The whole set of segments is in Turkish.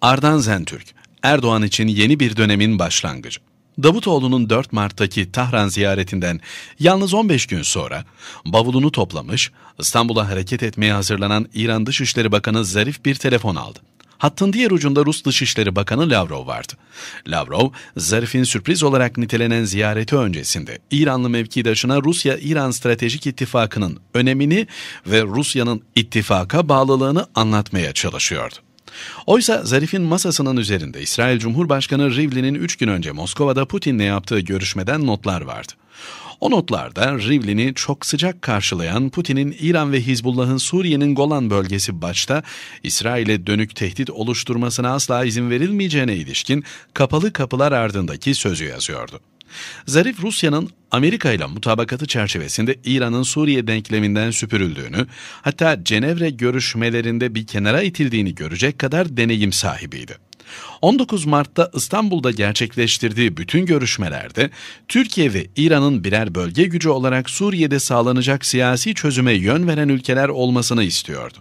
Ardan Zentürk, Erdoğan için yeni bir dönemin başlangıcı. Davutoğlu'nun 4 Mart'taki Tahran ziyaretinden yalnız 15 gün sonra bavulunu toplamış, İstanbul'a hareket etmeye hazırlanan İran Dışişleri Bakanı zarif bir telefon aldı. Hattın diğer ucunda Rus Dışişleri Bakanı Lavrov vardı. Lavrov, Zarif'in sürpriz olarak nitelenen ziyareti öncesinde İranlı mevkidaşına Rusya-İran Stratejik İttifakı'nın önemini ve Rusya'nın ittifaka bağlılığını anlatmaya çalışıyordu. Oysa Zarif'in masasının üzerinde İsrail Cumhurbaşkanı Rivlin'in 3 gün önce Moskova'da Putin'le yaptığı görüşmeden notlar vardı. O notlarda Rivlin'i çok sıcak karşılayan Putin'in İran ve Hizbullah'ın Suriye'nin Golan bölgesi başta İsrail'e dönük tehdit oluşturmasına asla izin verilmeyeceğine ilişkin kapalı kapılar ardındaki sözü yazıyordu. Zarif Rusya'nın Amerika ile mutabakatı çerçevesinde İran'ın Suriye denkleminden süpürüldüğünü, hatta Cenevre görüşmelerinde bir kenara itildiğini görecek kadar deneyim sahibiydi. 19 Mart'ta İstanbul'da gerçekleştirdiği bütün görüşmelerde Türkiye ve İran'ın birer bölge gücü olarak Suriye'de sağlanacak siyasi çözüme yön veren ülkeler olmasını istiyordu.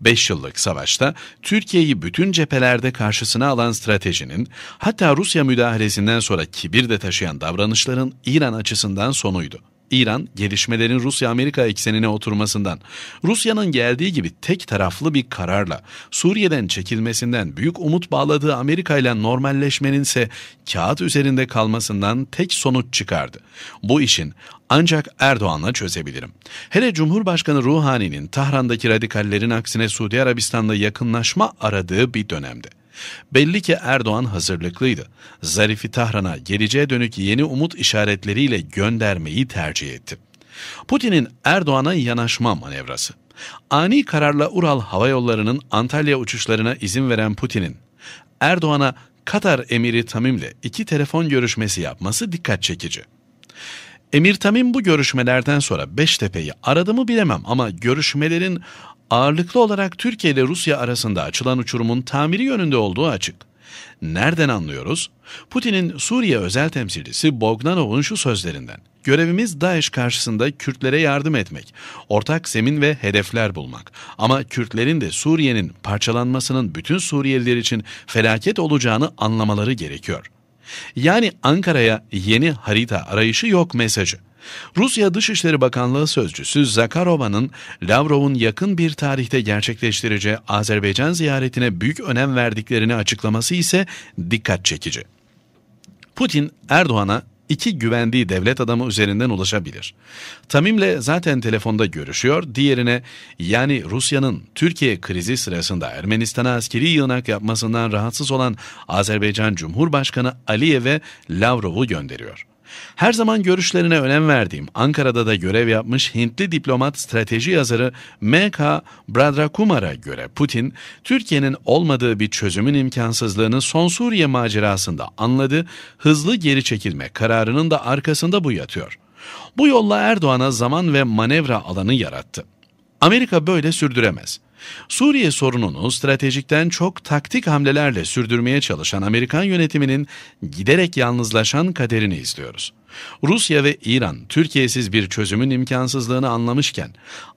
Beş yıllık savaşta Türkiye'yi bütün cephelerde karşısına alan stratejinin, hatta Rusya müdahalesinden sonra kibir de taşıyan davranışların İran açısından sonuydu. İran gelişmelerin Rusya-Amerika eksenine oturmasından, Rusya'nın geldiği gibi tek taraflı bir kararla Suriye'den çekilmesinden büyük umut bağladığı Amerika ile normalleşmenin ise kağıt üzerinde kalmasından tek sonuç çıkardı. Bu işin ancak Erdoğan'la çözebilirim. Hele Cumhurbaşkanı Ruhani'nin Tahran'daki radikallerin aksine Suudi arabistanda yakınlaşma aradığı bir dönemde. Belli ki Erdoğan hazırlıklıydı. Zarif'i Tahran'a geleceğe dönük yeni umut işaretleriyle göndermeyi tercih etti. Putin'in Erdoğan'a yanaşma manevrası. Ani kararla Ural Hava Yolları'nın Antalya uçuşlarına izin veren Putin'in Erdoğan'a Katar emiri Tamim'le iki telefon görüşmesi yapması dikkat çekici. Emir Tamim bu görüşmelerden sonra Beştepe'yi aradı mı bilemem ama görüşmelerin ağırlıklı olarak Türkiye ile Rusya arasında açılan uçurumun tamiri yönünde olduğu açık. Nereden anlıyoruz? Putin'in Suriye özel temsilcisi Bogdanov'un şu sözlerinden. Görevimiz Daesh karşısında Kürtlere yardım etmek, ortak zemin ve hedefler bulmak. Ama Kürtlerin de Suriye'nin parçalanmasının bütün Suriyeliler için felaket olacağını anlamaları gerekiyor. Yani Ankara'ya yeni harita arayışı yok mesajı. Rusya Dışişleri Bakanlığı Sözcüsü Zakarova'nın Lavrov'un yakın bir tarihte gerçekleştireceği Azerbaycan ziyaretine büyük önem verdiklerini açıklaması ise dikkat çekici. Putin Erdoğan'a iki güvendiği devlet adamı üzerinden ulaşabilir. Tamim'le zaten telefonda görüşüyor, diğerine yani Rusya'nın Türkiye krizi sırasında Ermenistan'a askeri yığınak yapmasından rahatsız olan Azerbaycan Cumhurbaşkanı Aliyev'e Lavrov'u gönderiyor. Her zaman görüşlerine önem verdiğim, Ankara'da da görev yapmış Hintli diplomat strateji yazarı M.K. Bradrakumar'a göre Putin, Türkiye'nin olmadığı bir çözümün imkansızlığını son Suriye macerasında anladı, hızlı geri çekilme kararının da arkasında bu yatıyor. Bu yolla Erdoğan'a zaman ve manevra alanı yarattı. Amerika böyle sürdüremez. Suriye sorununu stratejikten çok taktik hamlelerle sürdürmeye çalışan Amerikan yönetiminin giderek yalnızlaşan kaderini izliyoruz. Rusya ve İran Türkiye'siz bir çözümün imkansızlığını anlamışken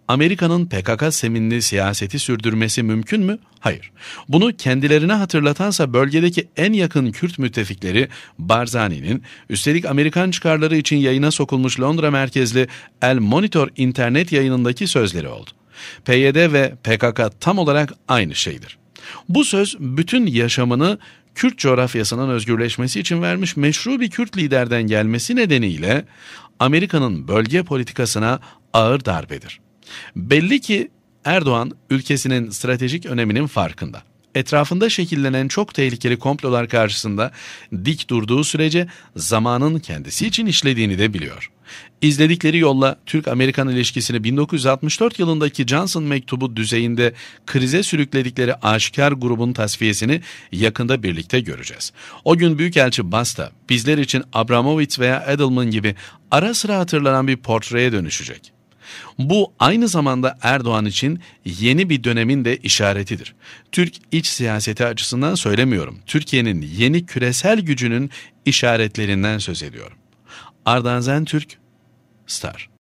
Amerika'nın PKK seminli siyaseti sürdürmesi mümkün mü? Hayır. Bunu kendilerine hatırlatansa bölgedeki en yakın Kürt müttefikleri Barzani'nin üstelik Amerikan çıkarları için yayına sokulmuş Londra merkezli El Monitor internet yayınındaki sözleri oldu. PYD ve PKK tam olarak aynı şeydir. Bu söz bütün yaşamını Kürt coğrafyasının özgürleşmesi için vermiş meşru bir Kürt liderden gelmesi nedeniyle Amerika'nın bölge politikasına ağır darbedir. Belli ki Erdoğan ülkesinin stratejik öneminin farkında etrafında şekillenen çok tehlikeli komplolar karşısında dik durduğu sürece zamanın kendisi için işlediğini de biliyor. İzledikleri yolla Türk-Amerikan ilişkisini 1964 yılındaki Johnson mektubu düzeyinde krize sürükledikleri aşikar grubun tasfiyesini yakında birlikte göreceğiz. O gün Büyükelçi Basta bizler için Abramovich veya Edelman gibi ara sıra hatırlanan bir portreye dönüşecek. Bu aynı zamanda Erdoğan için yeni bir dönemin de işaretidir. Türk iç siyaseti açısından söylemiyorum. Türkiye'nin yeni küresel gücünün işaretlerinden söz ediyorum. Ardanzen Türk, Star.